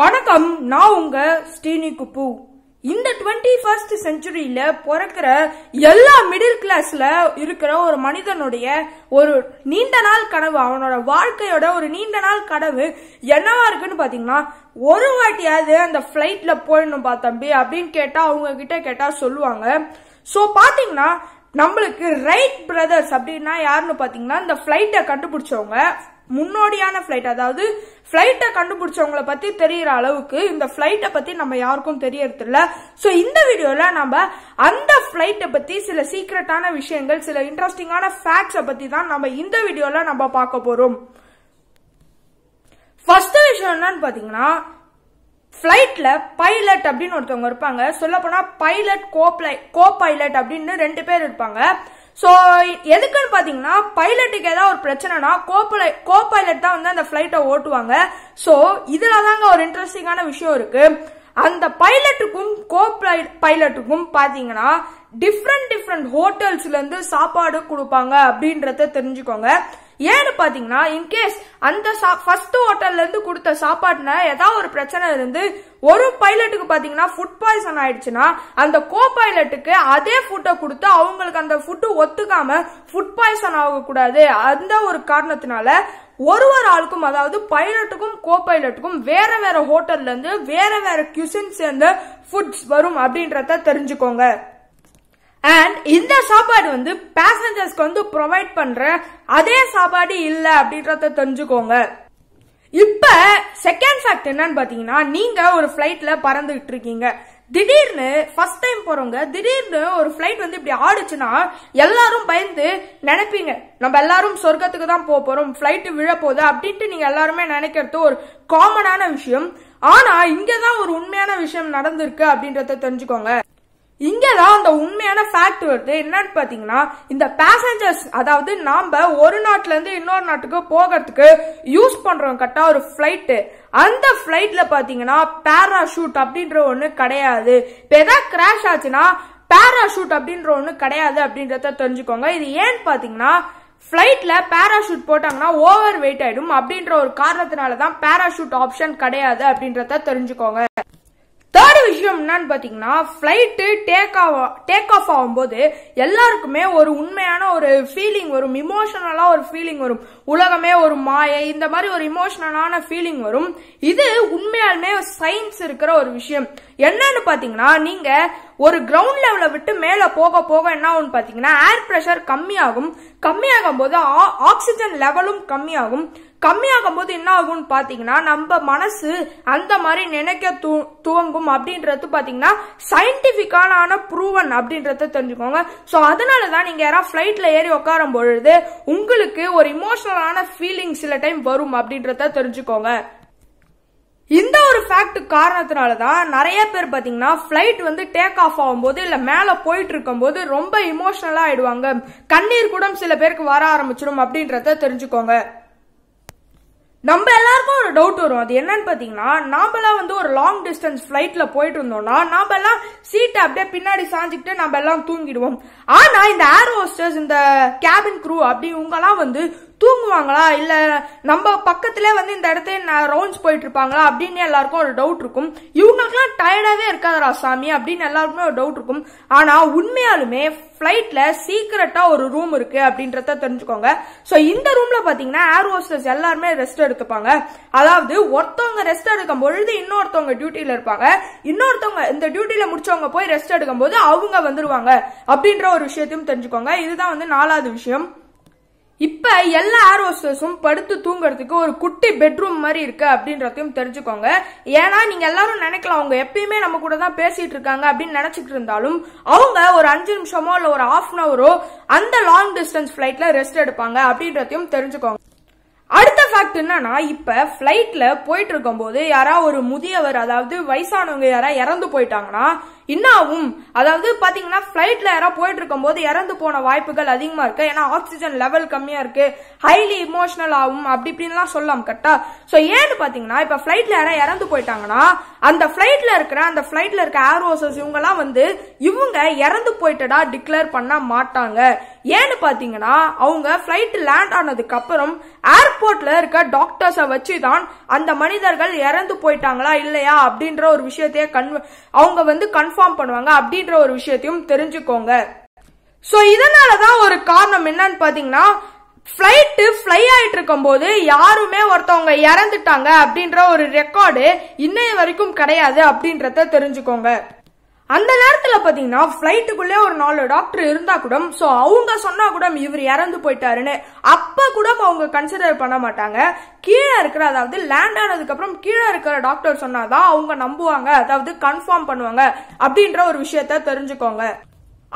வணக்கம் நான் உங்க ஸ்ரீனி குப்பு இந்த டுவெண்ட்டி ஃபர்ஸ்ட் செஞ்சுரியில பிறக்கிற எல்லா மிடில் கிளாஸ்ல இருக்கிற ஒரு மனிதனுடைய ஒரு நீண்ட நாள் கனவு அவனோட வாழ்க்கையோட ஒரு நீண்ட நாள் கனவு என்னவா இருக்குன்னு பாத்தீங்கன்னா ஒரு வாட்டியாவது அந்த போயிடணும் பா தம்பி அப்படின்னு கேட்டா அவங்க கிட்ட கேட்டா சொல்லுவாங்க ஸோ பாத்தீங்கன்னா நம்மளுக்கு ரைட் பிரதர்ஸ் அப்படின்னா யாருன்னு பாத்தீங்கன்னா இந்த ஃப்ளைட்டை கண்டுபிடிச்சவங்க முன்னோடியான ஃப்ளைட் அதாவது ஃப்ளைட்டை கண்டுபிடிச்சவங்கள பத்தி தெரியற அளவுக்கு இந்த ஃப்ளைட்டை பத்தி நம்ம யாருக்கும் தெரியறதில்ல ஸோ இந்த வீடியோல நம்ம அந்த ஃப்ளைட்டை பத்தி சில சீக்ரெட்டான விஷயங்கள் சில இன்ட்ரெஸ்டிங்கான ஃபேக்ட்ஸை பத்தி தான் நம்ம இந்த வீடியோல நம்ம பார்க்க போறோம் ஃபர்ஸ்ட் விஷயம் என்னன்னு பாத்தீங்கன்னா ஃப்ளைட்டில் பைலட் அப்படின்னு ஒருத்தவங்க இருப்பாங்க சொல்லப்போனால் பைலட் கோ பைலட் அப்படின்னு ரெண்டு பேர் இருப்பாங்க ஸோ எதுக்குன்னு பார்த்தீங்கன்னா பைலட்டுக்கு ஏதாவது ஒரு பிரச்சனைனா கோப்பலை கோ பைலட் தான் வந்து அந்த ஃப்ளைட்டை ஓட்டுவாங்க ஸோ இதில் தாங்க ஒரு இன்ட்ரெஸ்டிங்கான விஷயம் இருக்குது அந்த பைலட்டுக்கும் கோ பைலட்டுக்கும் பார்த்தீங்கன்னா டிஃப்ரெண்ட் டிஃப்ரெண்ட் ஹோட்டல்ஸ்லேருந்து சாப்பாடு கொடுப்பாங்க அப்படின்றத தெரிஞ்சுக்கோங்க ஏன்னு பாத்தீங்கன்னா இன்கேஸ் அந்த ஃபர்ஸ்ட் ஹோட்டல்ல இருந்து கொடுத்த சாப்பாட்டுல ஏதாவது ஒரு பிரச்சனை இருந்து ஒரு பைலட்டுக்கு பாத்தீங்கன்னா ஃபுட் பாய்சன் ஆயிடுச்சுன்னா அந்த கோ பைலட்டுக்கு அதே ஃபுட்டை கொடுத்து அவங்களுக்கு அந்த ஃபுட்டு ஒத்துக்காம ஃபுட் பாய்சன் ஆகக்கூடாது அந்த ஒரு காரணத்தினால ஒரு ஒரு ஆளுக்கும் அதாவது பைலட்டுக்கும் கோ பைலட்டுக்கும் வேற வேற ஹோட்டல்ல இருந்து வேற வேற கியூசின் சேர்ந்த ஃபுட்ஸ் வரும் அப்படின்றத தெரிஞ்சுக்கோங்க அண்ட் இந்த சாப்பாடு வந்து பேசஞ்சர்ஸ்க்கு வந்து ப்ரொவைட் பண்ற அதே சாப்பாடு இல்லை அப்படின்றத தெரிஞ்சுக்கோங்க இப்ப செகண்ட் ஃபேக்ட் என்னன்னு பாத்தீங்கன்னா நீங்க ஒரு பிளைட்ல பறந்துகிட்டு இருக்கீங்க திடீர்னு ஃபர்ஸ்ட் டைம் போறவங்க திடீர்னு ஒரு பிளைட் வந்து இப்படி ஆடுச்சுன்னா எல்லாரும் பயந்து நினைப்பீங்க நம்ம எல்லாரும் சொர்க்கத்துக்கு தான் போக போறோம் பிளைட் விழ போகுது அப்படின்ட்டு நீங்க எல்லாருமே நினைக்கிறது ஒரு காமனான விஷயம் ஆனா இங்கதான் ஒரு உண்மையான விஷயம் நடந்திருக்கு அப்படின்றத தெரிஞ்சுக்கோங்க இங்கே தான் அந்த உண்மையான ஃபேக்ட் வருது என்னன்னு பார்த்தீங்கன்னா இந்த பேசஞ்சர்ஸ் அதாவது நாம் ஒரு நாட்டிலேருந்து இன்னொரு நாட்டுக்கு போகிறதுக்கு யூஸ் பண்ணுறோம் கரெக்டாக ஒரு ஃப்ளைட்டு அந்த ஃப்ளைட்டில் பார்த்தீங்கன்னா பேராஷூட் அப்படின்ற ஒன்று கிடையாது இப்போ எதாவது கிராஷ் ஆச்சுன்னா பேராஷூட் அப்படின்ற ஒன்று கிடையாது அப்படின்றத தெரிஞ்சுக்கோங்க இது ஏன்னு பார்த்தீங்கன்னா ஃப்ளைட்டில் பேராஷூட் போட்டாங்கன்னா ஓவர் வெயிட் ஆகிடும் அப்படின்ற ஒரு காரணத்தினால தான் பேராஷூட் ஆப்ஷன் கிடையாது அப்படின்றத தெரிஞ்சுக்கோங்க என்னன்னு பார்த்தீங்கன்னா ஃப்ளைட்டு டேக் ஆக டேக் ஆஃப் ஆகும்போது எல்லாருக்குமே ஒரு உண்மையான ஒரு ஃபீலிங் வரும் இமோஷனலாக ஒரு ஃபீலிங் வரும் உலகமே ஒரு மாயை இந்த மாதிரி ஒரு இமோஷனலான ஃபீலிங் வரும் இது உண்மையாலுமே சயின்ஸ் இருக்கிற ஒரு விஷயம் என்னன்னு பார்த்தீங்கன்னா நீங்கள் ஒரு கிரவுண்ட் லெவலை விட்டு மேலே போக போக என்ன ஆகும் பார்த்தீங்கன்னா ஏர் ப்ரெஷர் கம்மியாகும் கம்மியாகும் போது ஆக்சிஜன் லெவலும் கம்மியாகும் கம்மியாகும் போது என்ன ஆகும்னு பார்த்தீங்கன்னா நம்ம மனசு அந்த மாதிரி நினைக்க து துவங்கும் அப்படின்றது பாத்தீங்கன்னா சயின்டிஃபிக்கான ப்ரூவன் அப்படின்றத தெரிஞ்சுக்கோங்க ஸோ அதனால தான் நீங்கள் யாராவது ஃப்ளைட்டில் ஏறி உட்காரும் பொழுது உங்களுக்கு ஒரு இமோஷனலான ஃபீலிங் சில டைம் வரும் அப்படின்றத தெரிஞ்சுக்கோங்க இந்த ஒரு ஃபேக்ட் காரணத்தினால தான் நிறைய பேர் பார்த்தீங்கன்னா ஃப்ளைட் வந்து டேக் ஆஃப் ஆகும்போது இல்லை மேலே போயிட்டு இருக்கும்போது ரொம்ப இமோஷனலாக ஆயிடுவாங்க கண்ணீர் கூட சில பேருக்கு வர ஆரம்பிச்சிடும் அப்படின்றத தெரிஞ்சுக்கோங்க நம்ம எல்லாருக்கும் ஒரு டவுட் வரும் அது என்னன்னு பார்த்தீங்கன்னா நாமெல்லாம் வந்து ஒரு லாங் டிஸ்டன்ஸ் ஃப்ளைட்டில் போயிட்டு இருந்தோம்னா எல்லாம் சீட்டை அப்படியே பின்னாடி சாஞ்சிக்கிட்டு நம்ம எல்லாம் தூங்கிடுவோம் ஆனால் இந்த ஏர் ஹோஸ்டர்ஸ் இந்த கேபின் க்ரூ அப்படி இவங்கெல்லாம் வந்து தூங்குவாங்களா இல்ல நம்ம பக்கத்துல வந்து இந்த இடத்துல ரவுண்ட்ஸ் போயிட்டு இருப்பாங்களா அப்படின்னு எல்லாருக்கும் ஒரு டவுட் இருக்கும் இவங்களுக்குலாம் டயர்டாவே இருக்காதரா சாமி அப்படின்னு எல்லாருக்குமே ஒரு டவுட் இருக்கும் ஆனா உண்மையாலுமே பிளைட்ல சீக்கிரட்டா ஒரு ரூம் இருக்கு அப்படின்றத தெரிஞ்சுக்கோங்க ஸோ இந்த ரூம்ல பாத்தீங்கன்னா ஏர் ஹோஸ்டர்ஸ் எல்லாருமே ரெஸ்ட் எடுத்துப்பாங்க அதாவது ஒருத்தவங்க ரெஸ்ட் எடுக்கும் பொழுது இன்னொருத்தவங்க டியூட்டியில இருப்பாங்க இன்னொருத்தவங்க இந்த டியூட்டியில முடிச்சவங்க போய் ரெஸ்ட் எடுக்கும் போது அவங்க வந்துருவாங்க அப்படின்ற ஒரு விஷயத்தையும் தெரிஞ்சுக்கோங்க இதுதான் வந்து நாலாவது விஷயம் இப்போ எல்லா ஆர் ஹோஸ்டர்ஸும் படுத்து தூங்குறதுக்கு ஒரு குட்டி பெட்ரூம் மாதிரி இருக்கு அப்படின்றதையும் தெரிஞ்சுக்கோங்க ஏன்னா நீங்க எல்லாரும் நினைக்கலாம் அவங்க எப்பயுமே நம்ம கூட தான் பேசிட்டு இருக்காங்க அப்படின்னு நினைச்சிட்டு இருந்தாலும் அவங்க ஒரு அஞ்சு நிமிஷமோ இல்லை ஒரு ஆஃப் அன் அவரோ அந்த லாங் டிஸ்டன்ஸ் பிளைட்ல ரெஸ்ட் எடுப்பாங்க அப்படின்றதையும் தெரிஞ்சுக்கோங்க எனக்கு என்னன்னா இப்ப ஃபிளைட்ல போயிட்டு இருக்கும் போது யாரா ஒரு முதியவர் அதாவது வயசானவங்க யாரா இறந்து போயிட்டாங்கன்னா இன்னாவும் அதாவது பாத்தீங்கன்னா பிளைட்ல யாரா போயிட்டு இருக்கும் போது இறந்து போன வாய்ப்புகள் அதிகமா இருக்கு ஏன்னா ஆக்சிஜன் லெவல் கம்மியா இருக்கு ஹைலி இமோஷனல் ஆகும் அப்படி இப்படின்லாம் சொல்லலாம் கரெக்டா சோ ஏன்னு பாத்தீங்கன்னா இப்ப பிளைட்ல யாரா இறந்து போயிட்டாங்கன்னா அந்த பிளைட்ல இருக்கிற அந்த பிளைட்ல இருக்க ஏர் ஹோசஸ் இவங்க எல்லாம் வந்து இவங்க இறந்து போயிட்டடா டிக்ளேர் பண்ண மாட்டாங்க ஏன்னு பார்த்தீங்கன்னா அவங்க பிளைட் லேண்ட் ஆனதுக்கு அப்புறம் ஏர்போர்ட்ல இருக்க டாக்டர்ஸை வச்சு தான் அந்த மனிதர்கள் இறந்து போயிட்டாங்களா இல்லையா அப்படின்ற ஒரு விஷயத்தையே கன் அவங்க வந்து கன்ஃபார்ம் பண்ணுவாங்க அப்படின்ற ஒரு விஷயத்தையும் தெரிஞ்சுக்கோங்க ஸோ இதனாலதான் தான் ஒரு காரணம் என்னன்னு பார்த்தீங்கன்னா ஃப்ளைட்டு ஃப்ளை ஆகிட்டு போது யாருமே ஒருத்தவங்க இறந்துட்டாங்க அப்படின்ற ஒரு ரெக்கார்டு இன்னைய வரைக்கும் கிடையாது அப்படின்றத தெரிஞ்சுக்கோங்க அந்த நேரத்தில் பார்த்தீங்கன்னா ஃப்ளைட்டுக்குள்ளே ஒரு நாலு டாக்டர் இருந்தா கூட ஸோ அவங்க சொன்னா கூட இவர் இறந்து போயிட்டாருன்னு அப்போ கூட அவங்க கன்சிடர் பண்ண மாட்டாங்க கீழே இருக்கிற அதாவது லேண்ட் ஆனதுக்கப்புறம் கீழே இருக்கிற டாக்டர் சொன்னாதான் அவங்க நம்புவாங்க அதாவது கன்ஃபார்ம் பண்ணுவாங்க அப்படின்ற ஒரு விஷயத்த தெரிஞ்சுக்கோங்க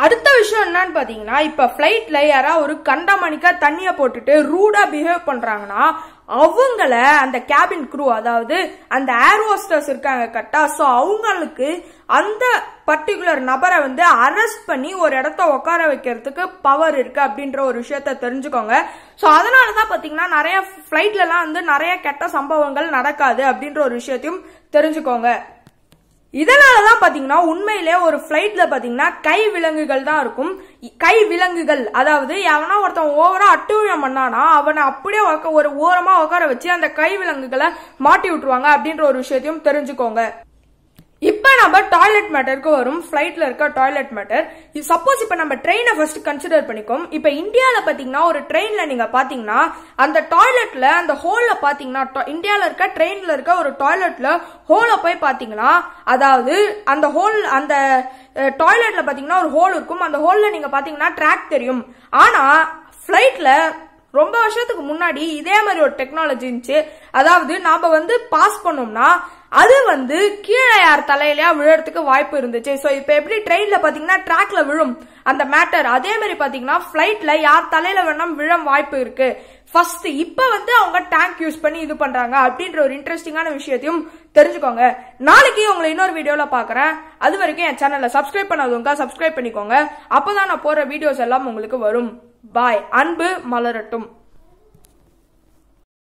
அடுத்த விஷயம் என்னன்னு பார்த்தீங்கன்னா இப்போ ஃப்ளைட்டில் யாரா ஒரு கண்டமணிக்காக தண்ணியை போட்டுட்டு ரூடா பிஹேவ் பண்றாங்கன்னா அவங்கள அந்த கேபின் குரூ அதாவது அந்த ஏர் ஹோஸ்டர்ஸ் இருக்காங்க கரெக்டா ஸோ அவங்களுக்கு அந்த பர்டிகுலர் நபரை வந்து அரெஸ்ட் பண்ணி ஒரு இடத்த உட்கார வைக்கிறதுக்கு பவர் இருக்கு அப்படின்ற ஒரு விஷயத்த தெரிஞ்சுக்கோங்க ஸோ அதனாலதான் தான் பார்த்தீங்கன்னா நிறைய ஃப்ளைட்லலாம் வந்து நிறைய கெட்ட சம்பவங்கள் நடக்காது அப்படின்ற ஒரு விஷயத்தையும் தெரிஞ்சுக்கோங்க இதனாலதான் தான் உண்மையிலே ஒரு ஃப்ளைட்டில் பார்த்தீங்கன்னா கை விலங்குகள் தான் இருக்கும் கை விலங்குகள் அதாவது எவனா ஒருத்தன் ஓவரா அட்டுழியம் பண்ணானா அவனை அப்படியே ஒரு ஓரமாக உட்கார வச்சு அந்த கை விலங்குகளை மாட்டி விட்டுருவாங்க அப்படின்ற ஒரு விஷயத்தையும் தெரிஞ்சுக்கோங்க இப்போ நம்ம டாய்லெட் மேட்டருக்கு வரும் ஃப்ளைட்டில் இருக்க டாய்லெட் மேட்டர் சப்போஸ் இப்போ நம்ம ட்ரெயினை ஃபர்ஸ்ட் கன்சிடர் பண்ணிக்கோம் இப்போ இந்தியாவில் பார்த்தீங்கன்னா ஒரு ட்ரெயினில் நீங்கள் பார்த்தீங்கன்னா அந்த டாய்லெட்டில் அந்த ஹோலில் பார்த்தீங்கன்னா இந்தியாவில் இருக்க ட்ரெயினில் இருக்க ஒரு டாய்லெட்டில் ஹோலை போய் பார்த்தீங்கன்னா அதாவது அந்த ஹோல் அந்த டாய்லெட்டில் பார்த்தீங்கன்னா ஒரு ஹோல் இருக்கும் அந்த ஹோலில் நீங்கள் பார்த்தீங்கன்னா ட்ராக் தெரியும் ஆனால் ஃப்ளைட்டில் ரொம்ப வருஷத்துக்கு முன்னாடி இதே மாதிரி ஒரு டெக்னாலஜி இருந்துச்சு அதாவது நாம வந்து பாஸ் பண்ணோம்னா அது வந்து கீழே யார் தலையிலயா விழறதுக்கு வாய்ப்பு இருந்துச்சு ஸோ இப்போ எப்படி ட்ரெயின்ல பாத்தீங்கன்னா டிராக்ல விழும் அந்த மேட்டர் அதே மாதிரி பாத்தீங்கன்னா பிளைட்ல யார் தலையில வேணாம் விழும் வாய்ப்பு இருக்கு ஃபர்ஸ்ட் இப்ப வந்து அவங்க டேங்க் யூஸ் பண்ணி இது பண்றாங்க அப்படின்ற ஒரு இன்ட்ரெஸ்டிங்கான விஷயத்தையும் தெரிஞ்சுக்கோங்க நாளைக்கு உங்களை இன்னொரு வீடியோல பாக்குறேன் அது வரைக்கும் என் சேனல்ல சப்ஸ்கிரைப் பண்ணாதவங்க சப்ஸ்கிரைப் பண்ணிக்கோங்க அப்பதான் நான் போற வீடியோஸ் எல்லாம் உங்களுக்கு வரும் பாய் அன்பு மலரட்டும்